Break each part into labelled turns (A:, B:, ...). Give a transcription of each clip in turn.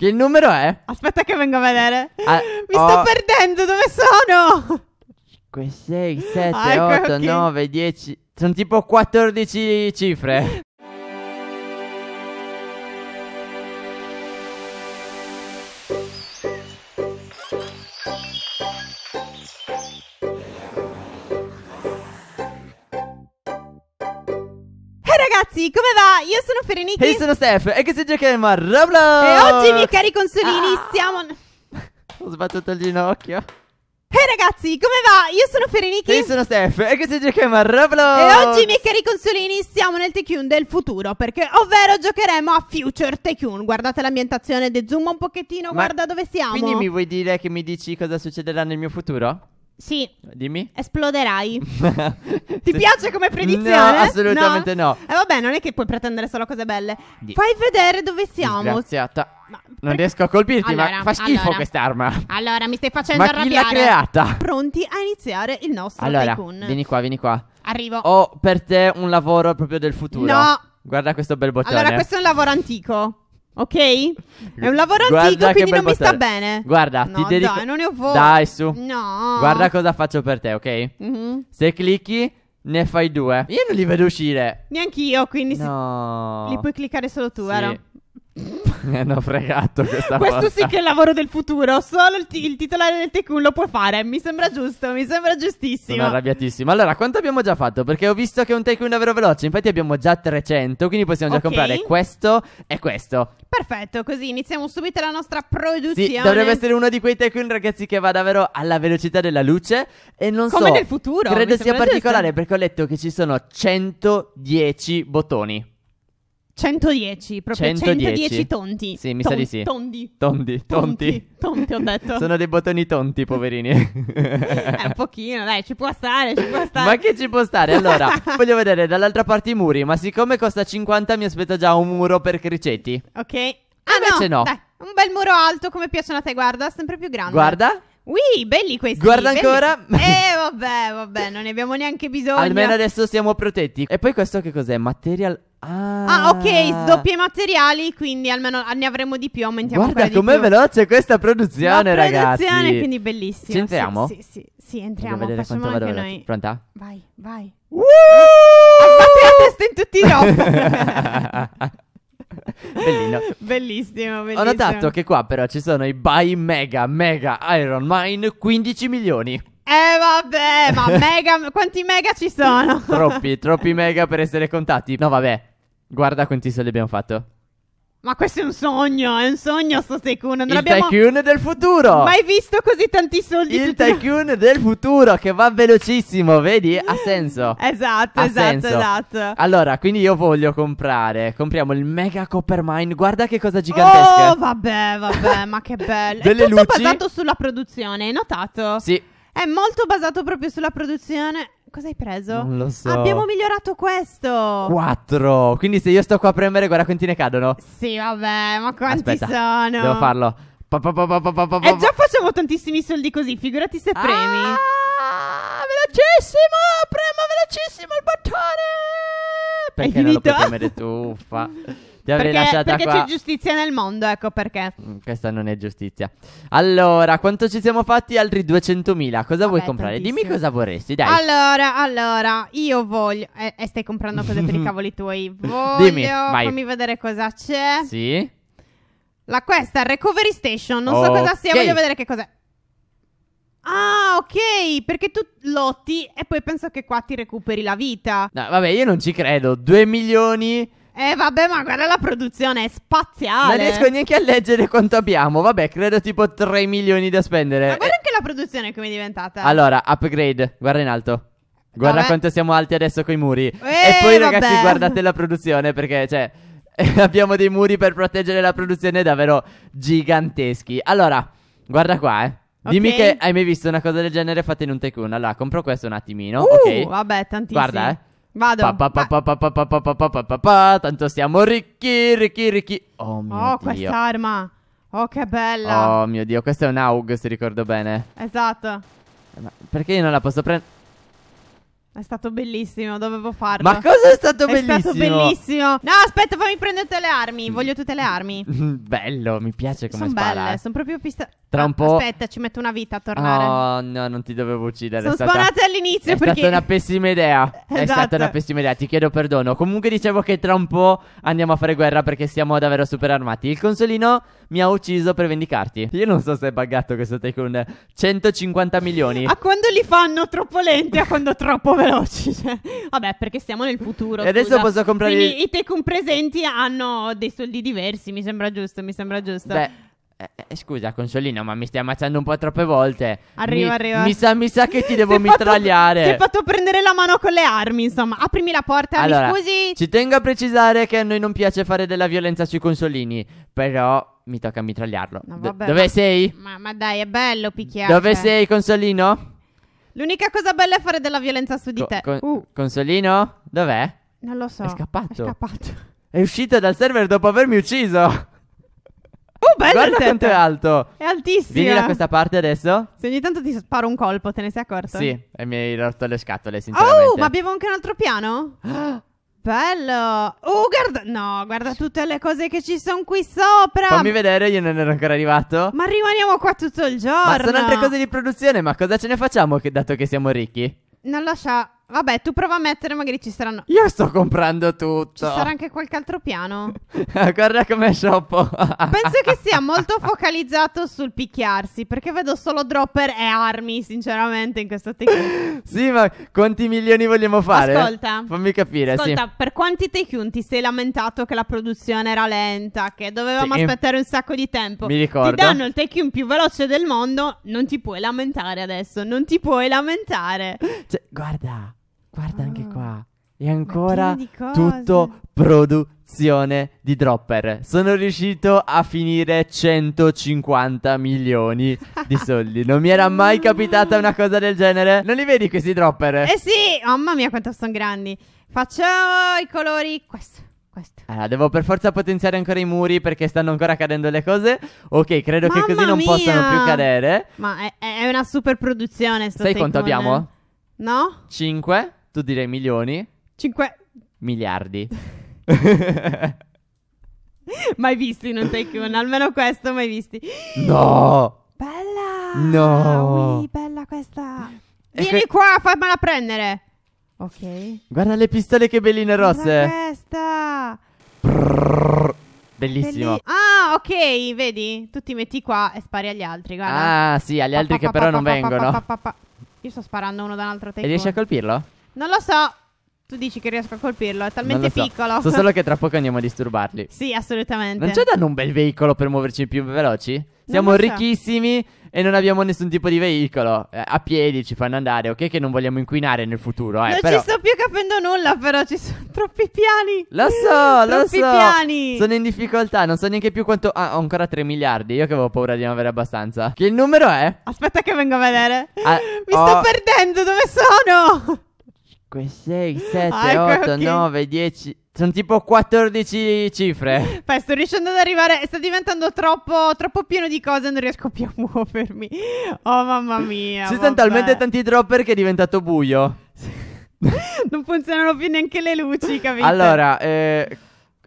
A: Che numero è? Aspetta che vengo a vedere. Ah, Mi oh. sto perdendo, dove sono?
B: 5, 6, 7, ah, ecco, 8, okay. 9, 10. Sono tipo 14 cifre.
A: ragazzi, come va? Io sono Ferenichi E io sono
B: Steph. E che si giochiamo a Roblox. E oggi, miei
A: cari consolini, ah. siamo...
B: Ho sbattuto il ginocchio.
A: Ehi ragazzi, come va? Io sono Ferenichi E io
B: sono Steph. E che si giochiamo a Roblox. E oggi,
A: miei cari consolini, siamo nel Tekken del futuro. Perché, ovvero, giocheremo a Future Tekken. Guardate l'ambientazione, de zoom un pochettino, Ma guarda dove siamo. Quindi mi vuoi
B: dire che mi dici cosa succederà nel mio futuro? Sì. Dimmi.
A: Esploderai. Ti piace come predizione? No, assolutamente no. E eh, vabbè, non è che puoi pretendere solo cose belle. Di... Fai vedere dove siamo.
B: Disgraziata. Ma non riesco a colpirti, allora, ma fa schifo allora, quest'arma.
A: Allora, mi stai facendo ma arrabbiare. Ma chi l'ha creata? Pronti a iniziare il nostro allora, tycoon. vieni qua, vieni qua. Arrivo. Ho
B: per te un lavoro proprio del futuro. No. Guarda questo bel bottone. Allora, questo è
A: un lavoro antico. Ok? È un lavoro Guarda antico, quindi non mi sta bene.
B: Guarda, no, ti dedico... dai, non ne ho voglia. Dai, su. No. Guarda cosa faccio per te, ok? Mm-hmm. Se clicchi, ne fai due. Io non li vedo uscire.
A: Neanch'io, quindi...
B: No. Si... Li puoi
A: cliccare solo tu, sì. vero?
B: Mi hanno fregato questa cosa. Questo sì che è
A: il lavoro del futuro. Solo il, t- il titolare del Tekun lo può fare. Mi sembra giusto, mi sembra giustissimo. Sono
B: arrabbiatissimo. Allora, quanto abbiamo già fatto? Perché ho visto che è un Tekun davvero veloce. Infatti, abbiamo già 300. Quindi possiamo già okay. comprare questo e questo.
A: Perfetto, così iniziamo subito la nostra produzione. Sì, dovrebbe essere
B: uno di quei Tekun, ragazzi, che va davvero alla velocità della luce. E non Come so. Come nel futuro. Credo sia particolare giusto. perché ho letto che ci sono 110 bottoni.
A: 110, proprio 110, 110 tonti. Sì, mi Ton- sa di sì. Tondi.
B: Tondi, tonti.
A: Tonti, ho detto. Sono
B: dei bottoni tonti, poverini. eh, un
A: pochino, dai, ci può stare, ci può stare.
B: Ma che ci può stare? Allora, voglio vedere dall'altra parte i muri, ma siccome costa 50 mi aspetto già un muro per criceti.
A: Ok. Ah, Invece no. no. Dai, un bel muro alto come piacciono a te, guarda, sempre più grande. Guarda. Ui, belli questi. Guarda belli. ancora. Eh, vabbè, vabbè, non ne abbiamo neanche bisogno. Almeno adesso
B: siamo protetti. E poi questo che cos'è? Material Ah.
A: ah, ok, sdoppi i materiali, quindi almeno ne avremo di più, aumentiamo Guarda com'è
B: veloce questa produzione, ragazzi. La ragazzi. produzione, quindi bellissima. Ci entriamo? Sì, sì, sì, sì entriamo, vedere facciamo anche veloce. noi. Pronta? Vai, vai. Uh! Abbatti
A: la testa in tutti i rob.
B: Bellino. Bellissimo, bellissimo. Ho notato che qua però ci sono i buy mega, mega Iron Mine 15 milioni. Eh
A: vabbè, ma mega, quanti mega ci sono? troppi,
B: troppi mega per essere contati. No vabbè, guarda quanti soldi abbiamo fatto.
A: Ma questo è un sogno, è un sogno sto Tycoon. Non il Tycoon del futuro. Mai visto così tanti soldi. Il tutti...
B: Tycoon del futuro che va velocissimo, vedi? Ha senso. esatto, ha esatto, senso. esatto. Allora, quindi io voglio comprare. Compriamo il Mega Copper Mine. Guarda che cosa gigantesca. Oh,
A: vabbè, vabbè, ma che bello. Delle è tutto luci. basato sulla produzione, hai notato? Sì. È molto basato proprio sulla produzione. Cosa hai preso? Non lo so. Abbiamo migliorato questo.
B: 4. Quindi se io sto qua a premere, guarda quanti ne cadono.
A: Sì, vabbè, ma quanti Aspetta, sono? Devo farlo.
B: Pa, pa, pa, E eh, già
A: facciamo tantissimi soldi così, figurati se ah, premi. Ah, velocissimo! Premo velocissimo il bottone!
B: Perché Hai non lo puoi premere tu, fa. Ti avrei perché, lasciata perché qua. Perché c'è
A: giustizia nel mondo, ecco perché.
B: Mm, questa non è giustizia. Allora, quanto ci siamo fatti? Altri 200.000. Cosa Vabbè, vuoi comprare? Tantissimo. Dimmi cosa vorresti, dai.
A: Allora, allora, io voglio... E eh, eh, stai comprando cose per i cavoli tuoi. Voglio... Dimmi, vai. Fammi vedere cosa c'è. Sì. La questa, recovery station. Non oh, so cosa sia, voglio vedere che cos'è. Ah, ok, perché tu lotti e poi penso che qua ti recuperi la vita.
B: No, vabbè, io non ci credo. 2 milioni
A: eh vabbè, ma guarda la produzione è spaziale. Non riesco neanche
B: a leggere quanto abbiamo. Vabbè, credo tipo 3 milioni da spendere. Ma guarda
A: anche la produzione come è diventata. Allora,
B: upgrade, guarda in alto. Guarda vabbè. quanto siamo alti adesso con i muri. Eh, e poi vabbè. ragazzi, guardate la produzione perché cioè abbiamo dei muri per proteggere la produzione davvero giganteschi. Allora, guarda qua, eh. Okay. Dimmi che hai mai visto una cosa del genere fatta in un tycoon. Allora, compro questo un attimino, uh, ok? Vabbè,
A: tantissimo. Guarda, eh. Vado. Pa,
B: pa, pa, tanto stiamo ricchi, ricchi, ricchi. Oh mio oh, Dio. Oh,
A: quest'arma. Oh, che bella.
B: Oh mio Dio, questa è un AUG, se ricordo bene. Esatto. Ma perché io non la posso prendere?
A: È stato bellissimo, dovevo farlo. Ma cosa è stato è bellissimo? È stato bellissimo. No, aspetta, fammi prendere tutte le armi. Voglio tutte le armi.
B: Bello, mi piace come sono spara. Sono
A: belle, sono proprio pista... Tra ah, un po'. Aspetta, ci metto una vita a tornare. Oh,
B: no, non ti dovevo uccidere. Sono stata... sparata
A: all'inizio. È perché... stata una
B: pessima idea. Esatto. È stata esatto. una pessima idea. Ti chiedo perdono. Comunque, dicevo che tra un po' andiamo a fare guerra perché siamo davvero super armati. Il consolino mi ha ucciso per vendicarti. Io non so se è buggato questo Tycoon. 150 milioni. A
A: quando li fanno troppo lenti, a quando troppo veloci. Vabbè, perché siamo nel futuro. E adesso posso comprare. Quindi i Tycoon presenti hanno dei soldi diversi. Mi sembra giusto. Mi sembra giusto. Beh.
B: Eh, eh, eh, scusa, consolino, ma mi stai ammazzando un po' troppe volte. Arriva, mi, arriva. Mi sa, mi sa che ti devo mitragliare. Fatto, ti ho
A: fatto prendere la mano con le armi, insomma. Aprimi la porta, allora, mi scusi. Ci
B: tengo a precisare che a noi non piace fare della violenza sui consolini. Però mi tocca mitragliarlo. No, vabbè, dove ma, sei?
A: Ma, ma, dai, è bello picchiare. Dove eh. sei,
B: consolino?
A: L'unica cosa bella è fare della violenza su di Co- te. Con- uh.
B: Consolino? Dov'è?
A: Non lo so. È scappato. È scappato.
B: È uscito dal server dopo avermi ucciso. Oh, bello Guarda il set. quanto è alto.
A: È altissimo. Vieni da questa
B: parte adesso.
A: Se ogni tanto ti sparo un colpo, te ne sei accorto? Sì,
B: e mi hai rotto le scatole, oh, sinceramente. Oh, ma
A: abbiamo anche un altro piano? Bello! Oh, guarda! No, guarda tutte le cose che ci sono qui sopra! Fammi
B: vedere, io non ero ancora arrivato.
A: Ma rimaniamo qua tutto il giorno! Ma sono altre
B: cose di produzione, ma cosa ce ne facciamo che, dato che siamo ricchi?
A: Non lascia Vabbè, tu prova a mettere, magari ci saranno.
B: Io sto comprando tutto. Ci sarà
A: anche qualche altro piano.
B: Guarda come shoppo. Penso che
A: sia molto focalizzato sul picchiarsi, perché vedo solo dropper e armi, sinceramente, in questo
B: take. sì, ma quanti milioni vogliamo fare? Ascolta. Fammi capire, Ascolta, sì.
A: per quanti take ti sei lamentato che la produzione era lenta, che dovevamo sì. aspettare un sacco di tempo? Mi ricordo. Ti danno il take più veloce del mondo, non ti puoi lamentare adesso, non ti puoi lamentare.
B: Cioè, guarda Guarda anche ah. qua. E ancora tutto produzione di dropper. Sono riuscito a finire 150 milioni di soldi. Non mi era mai capitata una cosa del genere. Non li vedi questi dropper? Eh
A: sì, mamma mia quanto sono grandi. Faccio i colori questo.
B: Questo. Allora, devo per forza potenziare ancora i muri perché stanno ancora cadendo le cose. Ok, credo mamma che così non mia. possano più cadere.
A: Ma è, è una super produzione. Sai second. quanto abbiamo? No?
B: 5 tu direi milioni? 5 miliardi.
A: mai visti in un take one, almeno questo mai visti. No!
B: Bella! No! Ui, bella questa.
A: E Vieni que- qua, fammela prendere. Ok.
B: Guarda le pistole che belline rosse. Guarda
A: questa. Prrr.
B: Bellissimo. Belli-
A: ah, ok, vedi? Tu ti metti qua e spari agli altri, guarda. Ah, sì,
B: agli altri che però non vengono.
A: Io sto sparando uno da un altro take. E riesci a colpirlo? Non lo so. Tu dici che riesco a colpirlo, è talmente so. piccolo. So solo che tra
B: poco andiamo a disturbarli. Sì,
A: assolutamente. Non c'è da
B: un bel veicolo per muoverci più veloci? Siamo so. ricchissimi e non abbiamo nessun tipo di veicolo. Eh, a piedi ci fanno andare, ok? Che non vogliamo inquinare nel futuro, eh. Non però... ci
A: sto più capendo nulla, però ci sono troppi piani. Lo so, lo so. Troppi piani. Sono
B: in difficoltà, non so neanche più quanto. Ah, ho ancora 3 miliardi. Io che avevo paura di non avere abbastanza. Che il numero è?
A: Aspetta, che vengo a vedere.
B: Ah, Mi oh... sto
A: perdendo, dove sono?
B: 5, 6, 7, ah, 8, okay. 9, 10. Sono tipo 14 cifre.
A: Beh, sto riuscendo ad arrivare. Sta diventando troppo, troppo pieno di cose. Non riesco più a muovermi. Oh, mamma mia. Ci sono talmente
B: tanti dropper che è diventato buio.
A: non funzionano più neanche le luci, capito? Allora,
B: eh.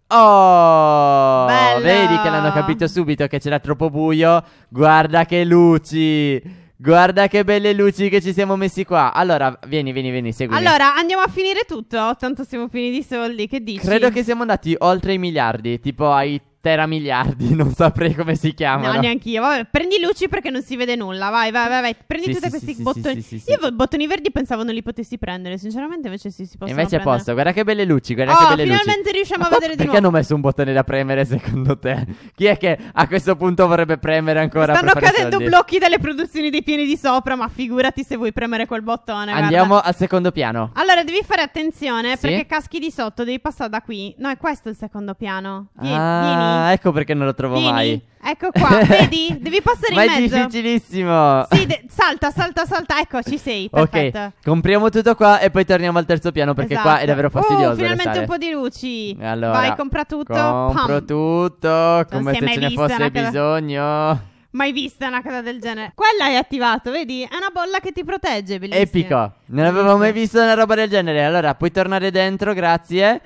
B: Oh, Bella. vedi che l'hanno capito subito che c'era troppo buio. Guarda che luci. Guarda che belle luci che ci siamo messi qua. Allora, vieni, vieni, vieni, seguimi. Allora,
A: andiamo a finire tutto. Tanto siamo finiti di soldi. Che dici? Credo che
B: siamo andati oltre i miliardi, tipo ai Tera miliardi, non saprei come si chiamano. No, neanche
A: io. prendi luci perché non si vede nulla. Vai, vai, vai. vai. Prendi sì, tutti sì, questi sì, bottoni. Io i bottoni verdi pensavo non li potessi prendere. Sinceramente, invece sì, si possono prendere. Invece prendere. posso.
B: Guarda che belle luci. Guarda oh, che belle finalmente luci. riusciamo Ma a vedere di perché nuovo. Perché hanno messo un bottone da premere secondo te? Chi è che a questo punto vorrebbe premere ancora? Stanno cadendo blocchi
A: dalle produzioni dei piani di sopra. Ma figurati se vuoi premere quel bottone. Andiamo
B: guarda. al secondo piano.
A: Allora, devi fare attenzione perché caschi di sotto. Devi passare da qui. No, è questo il secondo piano. Vieni, ah. vieni Ah, ecco
B: perché non lo trovo Vieni. mai.
A: Ecco qua, vedi? Devi passare in mezzo. Ma è
B: difficilissimo. Sì,
A: de- salta, salta, salta. Ecco, ci sei. Perfetto. Ok,
B: compriamo tutto qua e poi torniamo al terzo piano perché esatto. qua è esatto. davvero oh, fastidioso. Oh, finalmente restare. un po'
A: di luci. Allora, Vai, compra tutto. Compro Pam.
B: tutto, cioè, come se ce ne fosse bisogno
A: mai vista una cosa del genere. Quella hai attivato, vedi? È una bolla che ti protegge, bellissimo. Epico.
B: Non avevo mai visto una roba del genere. Allora, puoi tornare dentro, grazie.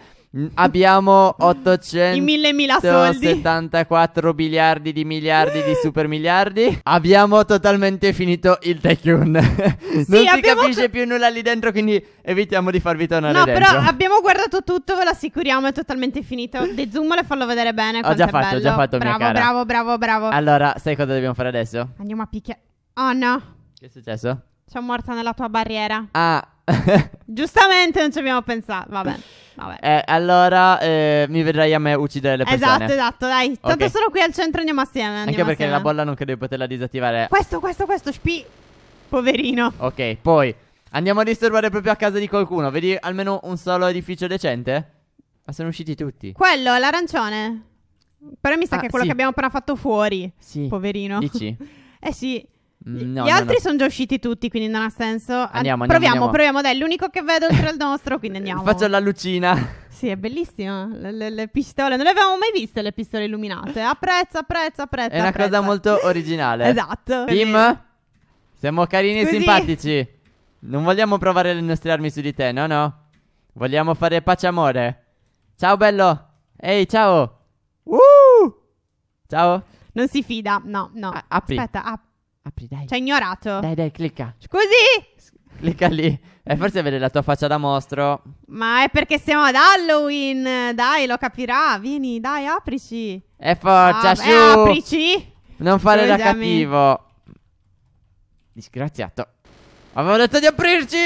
B: Abbiamo 874 miliardi di miliardi di super miliardi. Abbiamo totalmente finito il Tycoon. non sì, si capisce più nulla lì dentro, quindi evitiamo di farvi tornare no, dentro. però
A: abbiamo guardato tutto, ve lo assicuriamo, è totalmente finito. De zoom le fallo vedere bene. Ho già fatto, ho già fatto, bravo, mia cara. Bravo, bravo, bravo. Allora,
B: sai cosa dobbiamo fare adesso?
A: Andiamo a picchiare. Oh no.
B: Che è successo?
A: Sono morta nella tua barriera.
B: Ah.
A: Giustamente non ci abbiamo pensato, va bene.
B: Vabbè. Eh, allora eh, mi vedrai a me uccidere le persone. Esatto, esatto,
A: dai. Tanto okay. sono qui al centro, andiamo assieme. Andiamo Anche perché
B: assieme. la bolla non credo di poterla disattivare.
A: Questo, questo, questo, spi. Poverino.
B: Ok, poi andiamo a disturbare proprio a casa di qualcuno. Vedi almeno un solo edificio decente? Ma sono usciti tutti.
A: Quello, l'arancione. Però mi sa ah, che è quello sì. che abbiamo appena fatto fuori. Sì. Poverino. Dici? eh sì.
B: No, Gli altri no. sono
A: già usciti tutti, quindi non ha senso. Andiamo, andiamo proviamo, andiamo. proviamo. Dai, è l'unico che vedo oltre al nostro, quindi andiamo. Faccio
B: la lucina.
A: Sì, è bellissimo. Le, le, le, pistole, non le avevamo mai viste le pistole illuminate. Apprezzo, apprezzo, apprezzo. È una apprezzo.
B: cosa molto originale. esatto. Tim, siamo carini Scusi. e simpatici. Non vogliamo provare le nostre armi su di te, no, no. Vogliamo fare pace amore. Ciao, bello. Ehi, ciao. Uh! Ciao. Non si fida,
A: no, no. A- apri. Aspetta, apri. Apri, dai. Ci ignorato. Dai, dai, clicca. Scusi.
B: Clicca lì. E eh, forse vede la tua faccia da mostro.
A: Ma è perché siamo ad Halloween. Dai, lo capirà. Vieni, dai, aprici.
B: E eh, forza, ah, su. aprici. Non fare Scusami. da cattivo. Disgraziato. Avevo detto di aprirci.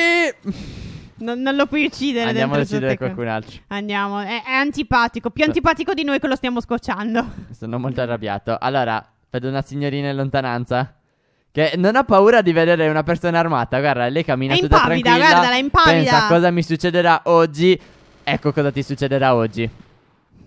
A: Non, non lo puoi uccidere. Andiamo ad uccidere qualcun altro. Andiamo. È, è antipatico. Più sì. antipatico di noi che lo stiamo scocciando.
B: Sono molto arrabbiato. Allora, vedo una signorina in lontananza. Che non ha paura di vedere una persona armata. Guarda, lei cammina è tutta impavida, tranquilla. Guarda, è impavida. Pensa cosa mi succederà oggi. Ecco cosa ti succederà oggi.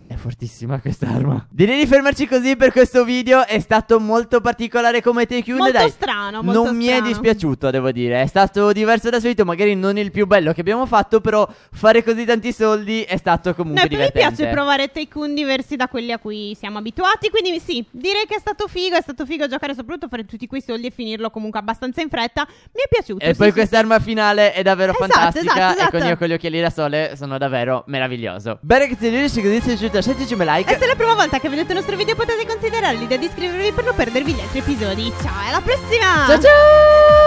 B: È fortissima quest'arma. Direi di fermarci così per questo video. È stato molto particolare come take Molto Dai, strano, molto Non strano. mi è dispiaciuto, devo dire. È stato diverso da solito, magari non il più bello che abbiamo fatto, però fare così tanti soldi è stato comunque no, divertente. Mi piace provare
A: take diversi da quelli a cui siamo abituati, quindi sì, direi che è stato figo, è stato figo giocare soprattutto fare tutti quei soldi e finirlo comunque abbastanza in fretta. Mi è piaciuto. E sì, poi sì. quest'arma
B: finale è davvero esatto, fantastica esatto, esatto. e con io esatto. con gli occhiali da sole sono davvero meraviglioso. Bene, che ti riesci così se ci iscritto, sentiteci un like. E se è
A: la prima volta che vedete il nostro video potete considerare l'idea di iscrivervi per non perdervi gli altri episodi. Ciao, alla prossima! Ciao ciao!